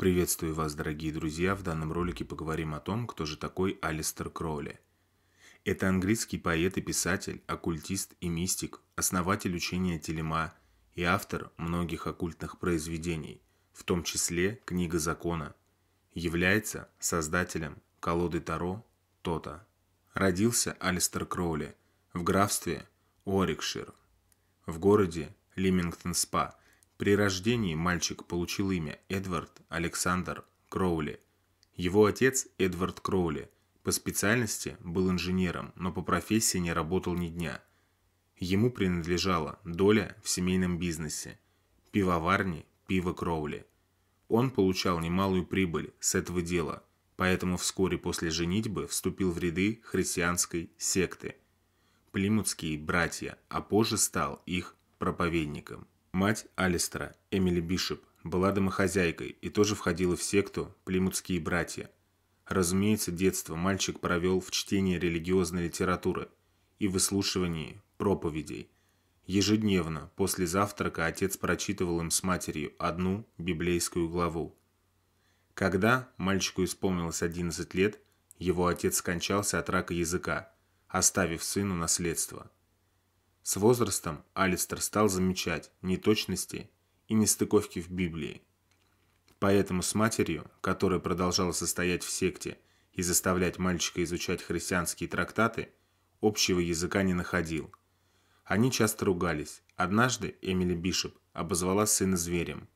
Приветствую вас, дорогие друзья! В данном ролике поговорим о том, кто же такой Алистер Кроули. Это английский поэт и писатель, оккультист и мистик, основатель учения Телема и автор многих оккультных произведений, в том числе «Книга закона». Является создателем колоды Таро Тота. Родился Алистер Кроули в графстве Орикшир, в городе Лимингтон-Спа – при рождении мальчик получил имя Эдвард Александр Кроули. Его отец Эдвард Кроули по специальности был инженером, но по профессии не работал ни дня. Ему принадлежала доля в семейном бизнесе – пивоварни «Пиво Кроули. Он получал немалую прибыль с этого дела, поэтому вскоре после женитьбы вступил в ряды христианской секты – Плимутские братья, а позже стал их проповедником. Мать Алистера, Эмили Бишоп, была домохозяйкой и тоже входила в секту «Плимутские братья». Разумеется, детство мальчик провел в чтении религиозной литературы и выслушивании проповедей. Ежедневно, после завтрака, отец прочитывал им с матерью одну библейскую главу. Когда мальчику исполнилось 11 лет, его отец скончался от рака языка, оставив сыну наследство – с возрастом Алистер стал замечать неточности и нестыковки в Библии. Поэтому с матерью, которая продолжала состоять в секте и заставлять мальчика изучать христианские трактаты, общего языка не находил. Они часто ругались. Однажды Эмили Бишоп обозвала сына зверем,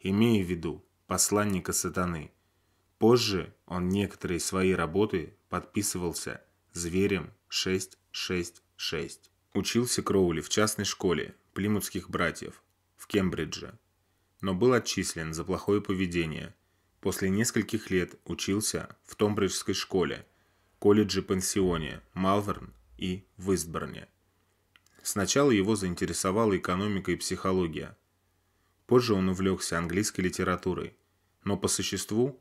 имея в виду посланника сатаны. Позже он некоторые свои работы подписывался «Зверем 666». Учился Кроули в частной школе плимутских братьев в Кембридже, но был отчислен за плохое поведение. После нескольких лет учился в Томбриджской школе, колледже-пансионе Малверн и в Сначала его заинтересовала экономика и психология. Позже он увлекся английской литературой, но по существу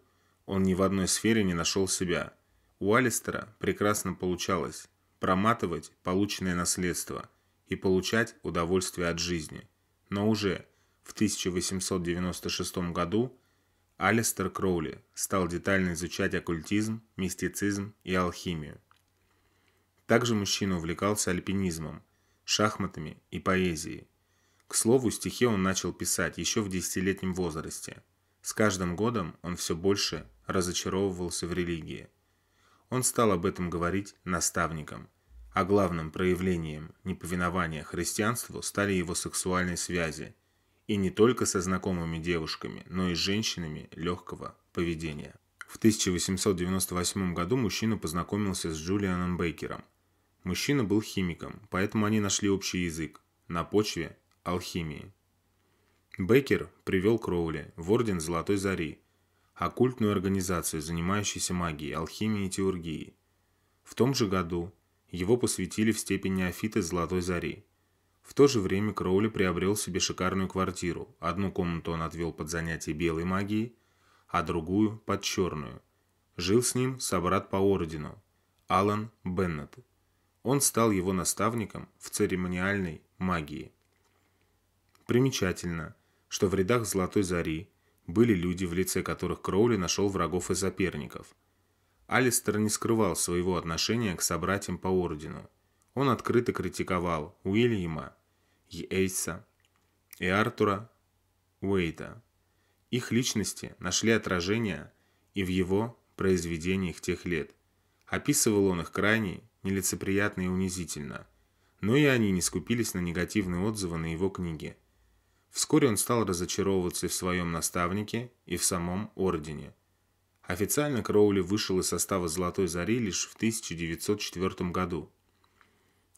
он ни в одной сфере не нашел себя. У Алистера прекрасно получалось проматывать полученное наследство и получать удовольствие от жизни. Но уже в 1896 году Алистер Кроули стал детально изучать оккультизм, мистицизм и алхимию. Также мужчина увлекался альпинизмом, шахматами и поэзией. К слову, стихи он начал писать еще в десятилетнем возрасте. С каждым годом он все больше разочаровывался в религии. Он стал об этом говорить наставникам а главным проявлением неповинования христианству стали его сексуальные связи, и не только со знакомыми девушками, но и с женщинами легкого поведения. В 1898 году мужчина познакомился с Джулианом Бейкером. Мужчина был химиком, поэтому они нашли общий язык на почве алхимии. Бейкер привел Кроули в Орден Золотой Зари, оккультную организацию, занимающуюся магией, алхимией и теургией. В том же году его посвятили в степень неофита Золотой Зари. В то же время Кроули приобрел себе шикарную квартиру. Одну комнату он отвел под занятие белой магией, а другую – под черную. Жил с ним собрат по ордену – Алан Беннет. Он стал его наставником в церемониальной магии. Примечательно, что в рядах Золотой Зари были люди, в лице которых Кроули нашел врагов и соперников – Алистер не скрывал своего отношения к собратьям по ордену. Он открыто критиковал Уильяма и Эйса, и Артура Уэйта. Их личности нашли отражение и в его произведениях тех лет. Описывал он их крайне нелицеприятно и унизительно, но и они не скупились на негативные отзывы на его книги. Вскоре он стал разочаровываться и в своем наставнике, и в самом ордене – Официально Кроули вышел из состава «Золотой зари» лишь в 1904 году.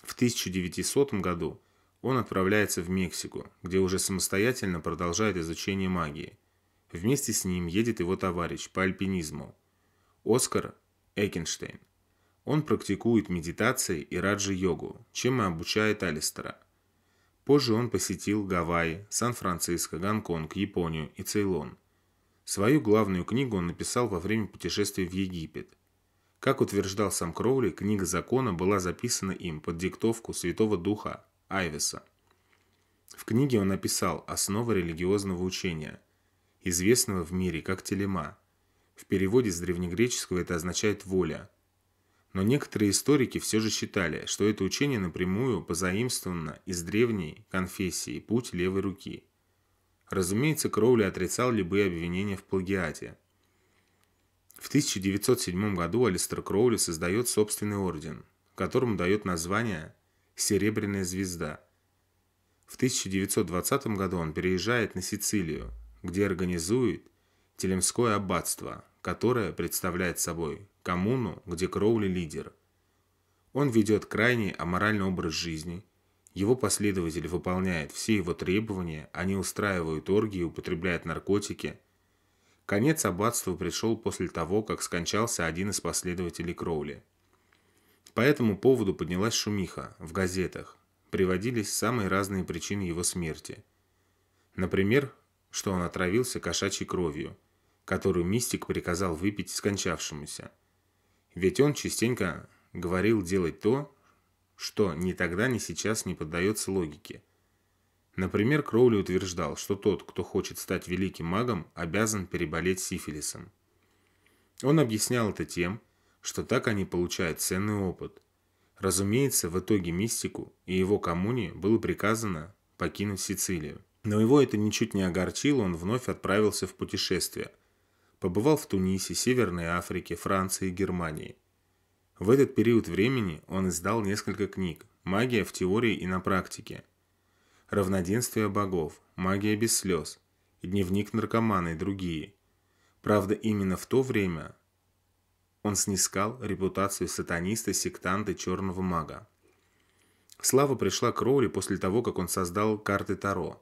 В 1900 году он отправляется в Мексику, где уже самостоятельно продолжает изучение магии. Вместе с ним едет его товарищ по альпинизму – Оскар Экенштейн. Он практикует медитации и раджи-йогу, чем и обучает Алистера. Позже он посетил Гавайи, Сан-Франциско, Гонконг, Японию и Цейлон – Свою главную книгу он написал во время путешествия в Египет. Как утверждал сам Кроули, книга закона была записана им под диктовку Святого Духа Айвеса. В книге он написал «Основы религиозного учения», известного в мире как телема. В переводе с древнегреческого это означает «воля». Но некоторые историки все же считали, что это учение напрямую позаимствовано из древней конфессии «Путь левой руки», Разумеется, Кроули отрицал любые обвинения в плагиате. В 1907 году Алистер Кроули создает собственный орден, которому дает название «Серебряная звезда». В 1920 году он переезжает на Сицилию, где организует Телемское аббатство, которое представляет собой коммуну, где Кроули лидер. Он ведет крайний аморальный образ жизни, его последователь выполняет все его требования, они устраивают оргии, употребляют наркотики. Конец аббатству пришел после того, как скончался один из последователей Кроули. По этому поводу поднялась шумиха в газетах. Приводились самые разные причины его смерти. Например, что он отравился кошачьей кровью, которую мистик приказал выпить скончавшемуся. Ведь он частенько говорил делать то, что ни тогда, ни сейчас не поддается логике. Например, Кроули утверждал, что тот, кто хочет стать великим магом, обязан переболеть сифилисом. Он объяснял это тем, что так они получают ценный опыт. Разумеется, в итоге мистику и его коммуне было приказано покинуть Сицилию. Но его это ничуть не огорчило, он вновь отправился в путешествие. Побывал в Тунисе, Северной Африке, Франции и Германии – в этот период времени он издал несколько книг «Магия в теории и на практике», «Равноденствие богов», «Магия без слез», «Дневник наркомана» и другие. Правда, именно в то время он снискал репутацию сатаниста, сектанта, черного мага. Слава пришла к Роули после того, как он создал карты Таро.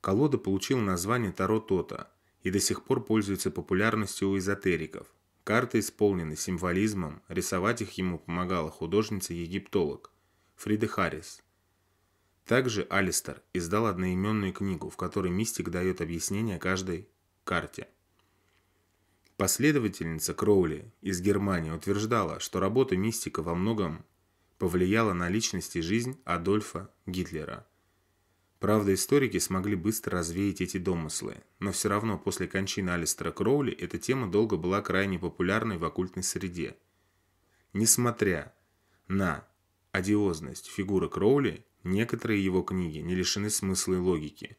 Колода получила название Таро Тота и до сих пор пользуется популярностью у эзотериков – Карты исполнены символизмом, рисовать их ему помогала художница-египтолог Фрида Харрис. Также Алистер издал одноименную книгу, в которой мистик дает объяснение каждой карте. Последовательница Кроули из Германии утверждала, что работа мистика во многом повлияла на личность и жизнь Адольфа Гитлера – Правда, историки смогли быстро развеять эти домыслы, но все равно после кончины Алистера Кроули эта тема долго была крайне популярной в оккультной среде. Несмотря на одиозность фигуры Кроули, некоторые его книги не лишены смысла и логики.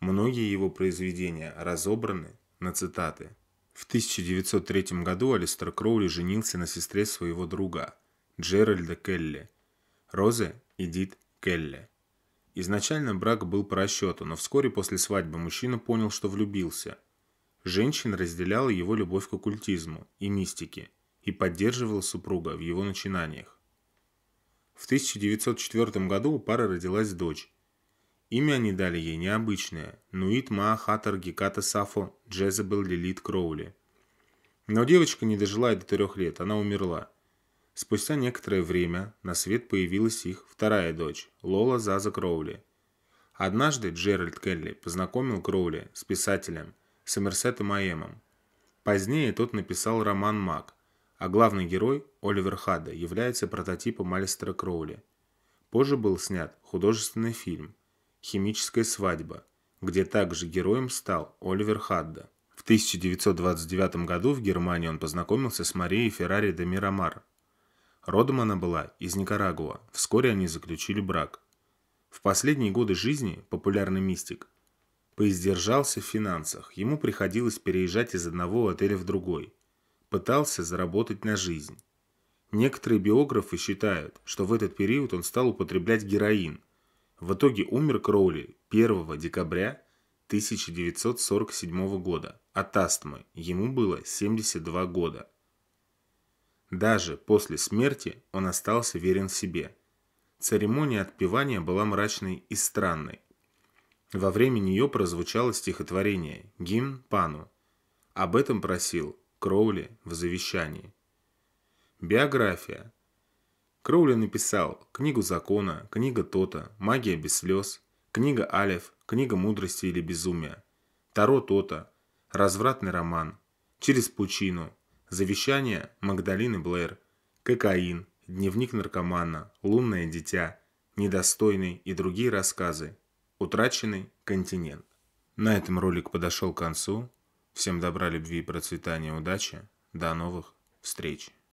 Многие его произведения разобраны на цитаты. В 1903 году Алистер Кроули женился на сестре своего друга, Джеральда Келли, Розе Эдит Келли – Изначально брак был по расчету, но вскоре после свадьбы мужчина понял, что влюбился. Женщина разделяла его любовь к оккультизму и мистике и поддерживала супруга в его начинаниях. В 1904 году у пары родилась дочь. Имя они дали ей необычное – Нуит Маахатар Геката Сафо Джезабел Лилит Кроули. Но девочка не дожила и до трех лет, она умерла – Спустя некоторое время на свет появилась их вторая дочь, Лола Заза Кроули. Однажды Джеральд Келли познакомил Кроули с писателем Сомерсетом Аэмом. Позднее тот написал роман «Маг», а главный герой, Оливер Хадда является прототипом Алистера Кроули. Позже был снят художественный фильм «Химическая свадьба», где также героем стал Оливер Хадда. В 1929 году в Германии он познакомился с Марией Феррари де Мирамар, Родом она была из Никарагуа. Вскоре они заключили брак. В последние годы жизни популярный мистик поиздержался в финансах. Ему приходилось переезжать из одного отеля в другой. Пытался заработать на жизнь. Некоторые биографы считают, что в этот период он стал употреблять героин. В итоге умер Кроули 1 декабря 1947 года от астмы. Ему было 72 года. Даже после смерти он остался верен себе. Церемония отпевания была мрачной и странной. Во время нее прозвучало стихотворение «Гимн Пану». Об этом просил Кроули в завещании. Биография. Кроули написал книгу закона, книга Тота, магия без слез, книга Алев, книга мудрости или безумия, Таро Тота, развратный роман, через пучину – Завещание Магдалины Блэр, Кокаин, Дневник наркомана, Лунное дитя, Недостойный и другие рассказы, Утраченный континент. На этом ролик подошел к концу. Всем добра, любви и процветания, удачи. До новых встреч.